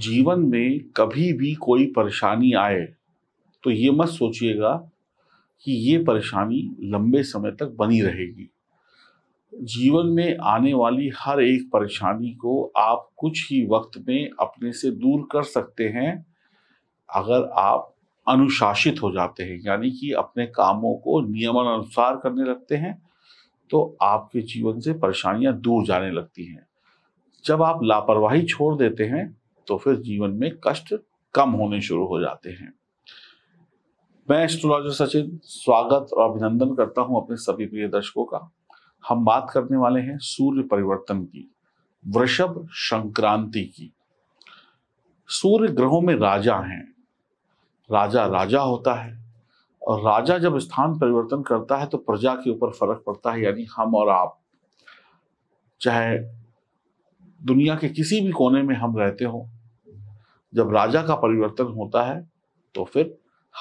जीवन में कभी भी कोई परेशानी आए तो ये मत सोचिएगा कि ये परेशानी लंबे समय तक बनी रहेगी जीवन में आने वाली हर एक परेशानी को आप कुछ ही वक्त में अपने से दूर कर सकते हैं अगर आप अनुशासित हो जाते हैं यानी कि अपने कामों को नियमन अनुसार करने लगते हैं तो आपके जीवन से परेशानियां दूर जाने लगती हैं जब आप लापरवाही छोड़ देते हैं तो फिर जीवन में कष्ट कम होने शुरू हो जाते हैं मैं एस्ट्रोलॉजर सचिन स्वागत और अभिनंदन करता हूं अपने सभी प्रिय दर्शकों का हम बात करने वाले हैं सूर्य परिवर्तन की वृषभ संक्रांति की सूर्य ग्रहों में राजा हैं राजा राजा होता है और राजा जब स्थान परिवर्तन करता है तो प्रजा के ऊपर फर्क पड़ता है यानी हम और आप चाहे दुनिया के किसी भी कोने में हम रहते हो जब राजा का परिवर्तन होता है तो फिर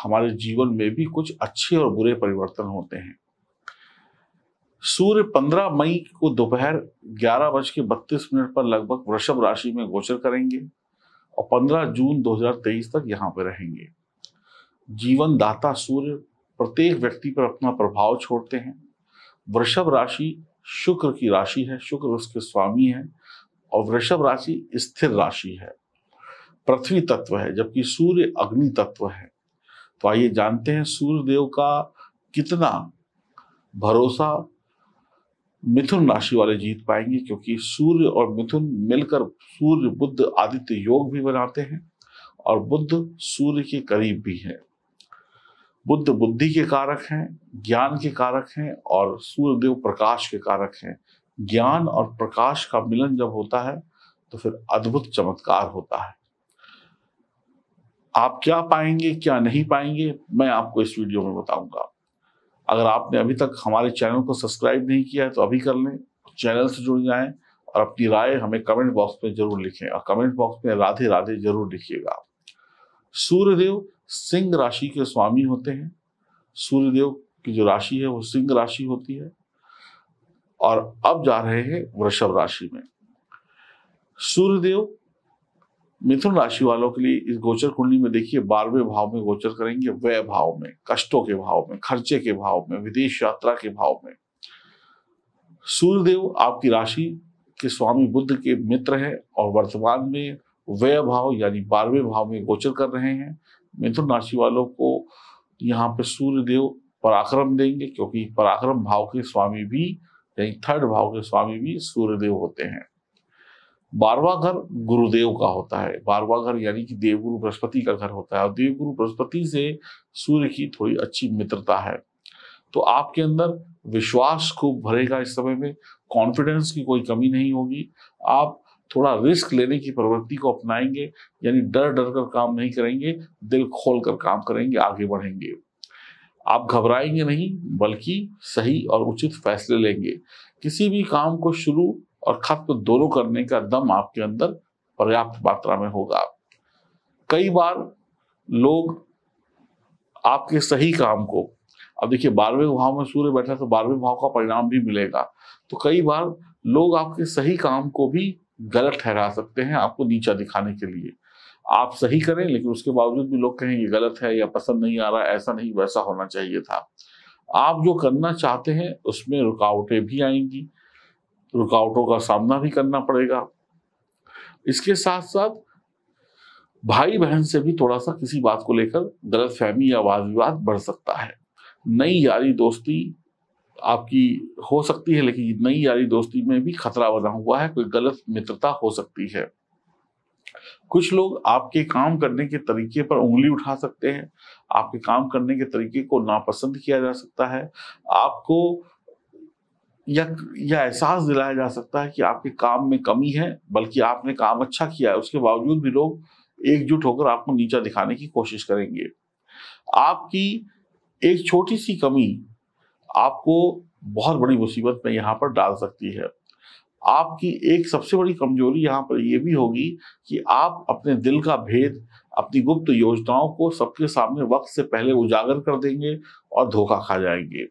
हमारे जीवन में भी कुछ अच्छे और बुरे परिवर्तन होते हैं सूर्य 15 मई को दोपहर ग्यारह बज के बत्तीस मिनट पर लगभग वृषभ राशि में गोचर करेंगे और 15 जून 2023 तक यहाँ पर रहेंगे जीवन दाता सूर्य प्रत्येक व्यक्ति पर अपना प्रभाव छोड़ते हैं वृषभ राशि शुक्र की राशि है शुक्र उसके स्वामी है और वृषभ राशि स्थिर राशि है पृथ्वी तत्व है जबकि सूर्य अग्नि तत्व है तो आइए जानते हैं सूर्य देव का कितना भरोसा मिथुन राशि वाले जीत पाएंगे क्योंकि सूर्य और मिथुन मिलकर सूर्य बुद्ध आदित्य योग भी बनाते हैं और बुद्ध सूर्य के करीब भी है बुद्ध बुद्धि के कारक हैं ज्ञान के कारक हैं और सूर्यदेव प्रकाश के कारक हैं ज्ञान और प्रकाश का मिलन जब होता है तो फिर अद्भुत चमत्कार होता है आप क्या पाएंगे क्या नहीं पाएंगे मैं आपको इस वीडियो में बताऊंगा अगर आपने अभी तक हमारे चैनल को सब्सक्राइब नहीं किया है तो अभी कर लें चैनल से जुड़ जाए और अपनी राय हमें कमेंट बॉक्स में जरूर लिखें और कमेंट बॉक्स में राधे राधे जरूर लिखिएगा सूर्यदेव सिंह राशि के स्वामी होते हैं सूर्यदेव की जो राशि है वो सिंह राशि होती है और अब जा रहे हैं वृषभ राशि में सूर्यदेव मिथुन राशि वालों के लिए इस गोचर कुंडली में देखिए बारहवें भाव में गोचर करेंगे व्यय भाव में कष्टों के भाव में खर्चे के भाव में विदेश यात्रा के भाव में सूर्यदेव आपकी राशि के स्वामी बुद्ध के मित्र हैं और वर्तमान में व्यय भाव यानी बारहवें भाव में गोचर कर रहे हैं मिथुन राशि वालों को यहाँ पे सूर्यदेव पराक्रम देंगे क्योंकि पराक्रम भाव के स्वामी भी यानी थर्ड भाव के स्वामी भी सूर्यदेव होते हैं बारवा घर गुरुदेव का होता है बारवा घर यानी कि देवगुरु बृहस्पति का घर होता है और देवगुरु बृहस्पति से सूर्य की थोड़ी अच्छी मित्रता है तो आपके अंदर विश्वास खूब भरेगा इस समय में कॉन्फिडेंस की कोई कमी नहीं होगी आप थोड़ा रिस्क लेने की प्रवृत्ति को अपनाएंगे यानी डर डर कर काम नहीं करेंगे दिल खोल कर काम करेंगे आगे बढ़ेंगे आप घबराएंगे नहीं बल्कि सही और उचित फैसले लेंगे किसी भी काम को शुरू और खत्म दोनों करने का दम आपके अंदर पर्याप्त मात्रा में होगा कई बार लोग आपके सही काम को अब देखिए बारहवें भाव में सूर्य बैठा तो बारहवें भाव का परिणाम भी मिलेगा तो कई बार लोग आपके सही काम को भी गलत ठहरा सकते हैं आपको नीचा दिखाने के लिए आप सही करें लेकिन उसके बावजूद भी लोग कहें ये गलत है या पसंद नहीं आ रहा ऐसा नहीं वैसा होना चाहिए था आप जो करना चाहते हैं उसमें रुकावटें भी आएंगी रुकावटों का सामना भी करना पड़ेगा इसके साथ साथ भाई बहन से भी थोड़ा सा किसी बात को लेकर गलत फहमी या वाद विवाद बढ़ सकता है नई यारी दोस्ती आपकी हो सकती है लेकिन नई यारी दोस्ती में भी खतरा बना हुआ है कोई गलत मित्रता हो सकती है कुछ लोग आपके काम करने के तरीके पर उंगली उठा सकते हैं आपके काम करने के तरीके को नापसंद किया जा सकता है आपको या या एहसास दिलाया जा सकता है कि आपके काम में कमी है बल्कि आपने काम अच्छा किया है उसके बावजूद भी लोग एकजुट होकर आपको नीचा दिखाने की कोशिश करेंगे आपकी एक छोटी सी कमी आपको बहुत बड़ी मुसीबत में यहाँ पर डाल सकती है आपकी एक सबसे बड़ी कमजोरी यहाँ पर यह भी होगी कि आप अपने दिल का भेद अपनी गुप्त योजनाओं को सबके सामने वक्त से पहले उजागर कर देंगे और धोखा खा जाएंगे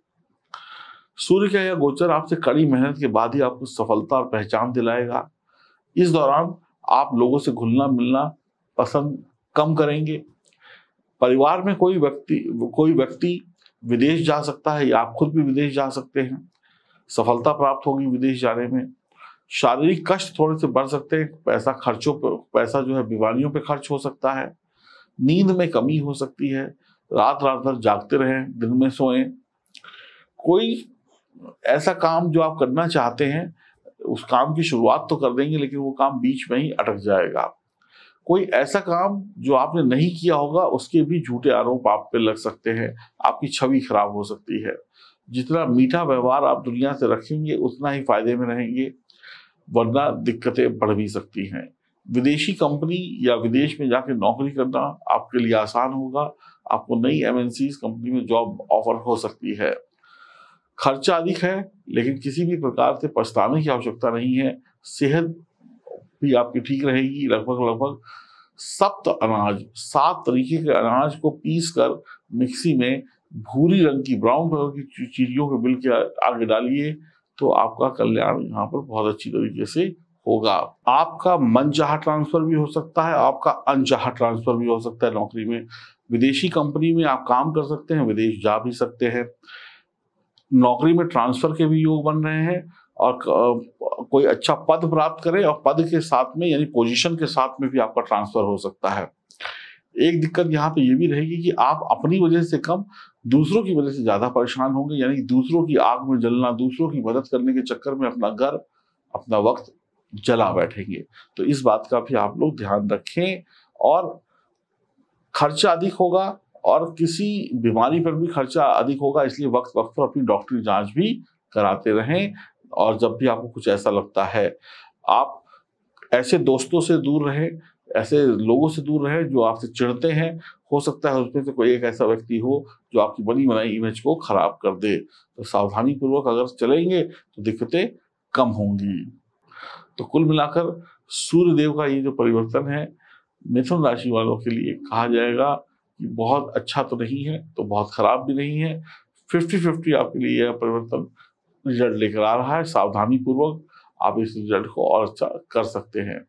सूर्य का यह गोचर आपसे कड़ी मेहनत के बाद ही आपको सफलता और पहचान दिलाएगा इस दौरान आप लोगों से घुलना मिलना पसंद कम करेंगे परिवार में कोई व्यक्ति कोई व्यक्ति विदेश जा सकता है या आप खुद भी विदेश जा सकते हैं सफलता प्राप्त होगी विदेश जाने में शारीरिक कष्ट थोड़े से बढ़ सकते हैं पैसा खर्चों पर पैसा जो है बीमारियों पे खर्च हो सकता है नींद में कमी हो सकती है रात रात भर जागते रहें दिन में सोएं कोई ऐसा काम जो आप करना चाहते हैं उस काम की शुरुआत तो कर देंगे लेकिन वो काम बीच में ही अटक जाएगा कोई ऐसा काम जो आपने नहीं किया होगा उसके भी झूठे आरोप आप पे लग सकते हैं आपकी छवि खराब हो सकती है जितना मीठा व्यवहार आप दुनिया से रखेंगे उतना ही फायदे में रहेंगे वरना दिक्कतें बढ़ भी सकती हैं विदेशी कंपनी या विदेश में जाके नौकरी करना आपके लिए आसान होगा आपको नई एम कंपनी में जॉब ऑफर हो सकती है खर्चा अधिक है लेकिन किसी भी प्रकार से पछताने की आवश्यकता नहीं है सेहत भी आपकी ठीक रहेगी लगभग लगभग सप्त अनाज सात तरीके के अनाज को पीस कर मिक्सी में भूरी रंग की ब्राउन कलर की चीजों को मिलकर के आगे डालिए तो आपका कल्याण यहाँ पर बहुत अच्छी तरीके से होगा आपका चाह ट्रांसफर भी हो सकता है आपका अनचाह ट्रांसफर भी हो सकता है नौकरी में विदेशी कंपनी में आप काम कर सकते हैं विदेश जा भी सकते हैं नौकरी में ट्रांसफर के भी योग बन रहे हैं और कोई अच्छा पद प्राप्त करें और पद के साथ में यानी पोजीशन के साथ में भी आपका ट्रांसफर हो सकता है एक दिक्कत यहाँ पे ये भी रहेगी कि आप अपनी वजह से कम दूसरों की वजह से ज्यादा परेशान होंगे यानी दूसरों की आग में जलना दूसरों की मदद करने के चक्कर में अपना घर अपना वक्त जला बैठेंगे तो इस बात का भी आप लोग ध्यान रखें और खर्चा अधिक होगा और किसी बीमारी पर भी खर्चा अधिक होगा इसलिए वक्त वक्त पर अपनी डॉक्टरी जांच भी कराते रहें और जब भी आपको कुछ ऐसा लगता है आप ऐसे दोस्तों से दूर रहें ऐसे लोगों से दूर रहें जो आपसे चिढ़ते हैं हो सकता है उसमें से कोई एक ऐसा व्यक्ति हो जो आपकी बनी बनाई इमेज को खराब कर दे तो सावधानी पूर्वक अगर चलेंगे तो दिक्कतें कम होंगी तो कुल मिलाकर सूर्य देव का ये जो परिवर्तन है मिथुन राशि वालों के लिए कहा जाएगा कि बहुत अच्छा तो नहीं है तो बहुत खराब भी नहीं है फिफ्टी फिफ्टी आपके लिए यह परिवर्तन रिजल्ट लेकर आ रहा है सावधानी पूर्वक आप इस रिजल्ट को और अच्छा कर सकते हैं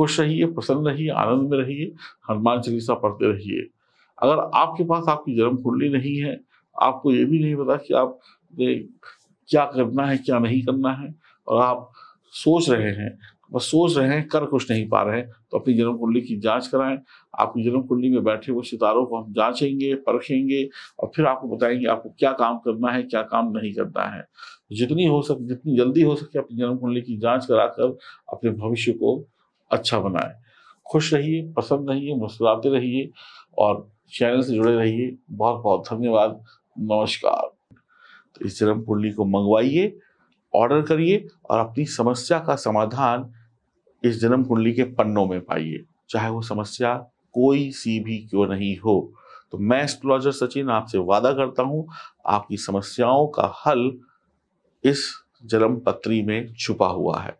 खुश रहिए प्रसन्न रहिए आनंद में रहिए हनुमान चालीसा पढ़ते रहिए अगर आपके पास आपकी जन्म कुंडली नहीं है आपको ये भी नहीं पता कि आप क्या करना है क्या नहीं करना है और आप सोच रहे हैं बस सोच रहे हैं कर कुछ नहीं पा रहे हैं तो अपनी जन्म कुंडली की जांच कराएं आपकी जन्म कुंडली में बैठे हुए सितारों को हम जांचेंगे परखेंगे और फिर आपको बताएंगे आपको क्या काम करना है क्या काम नहीं करना है जितनी हो सके जितनी जल्दी हो सके अपनी जन्म कुंडली की जांच कराकर अपने भविष्य को अच्छा बनाए खुश रहिए पसंद रहिए मुस्कुराते रहिए और चैनल से जुड़े रहिए बहुत बहुत धन्यवाद नमस्कार तो इस चरम कुंडली को मंगवाइए ऑर्डर करिए और अपनी समस्या का समाधान इस जन्म कुंडली के पन्नों में पाइए चाहे वो समस्या कोई सी भी क्यों नहीं हो तो मैं एस्ट्रोलॉजर सचिन आपसे वादा करता हूं आपकी समस्याओं का हल इस जन्म पत्री में छुपा हुआ है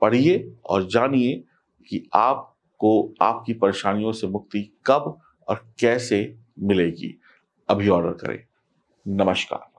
पढ़िए और जानिए कि आपको आपकी परेशानियों से मुक्ति कब और कैसे मिलेगी अभी ऑर्डर करें नमस्कार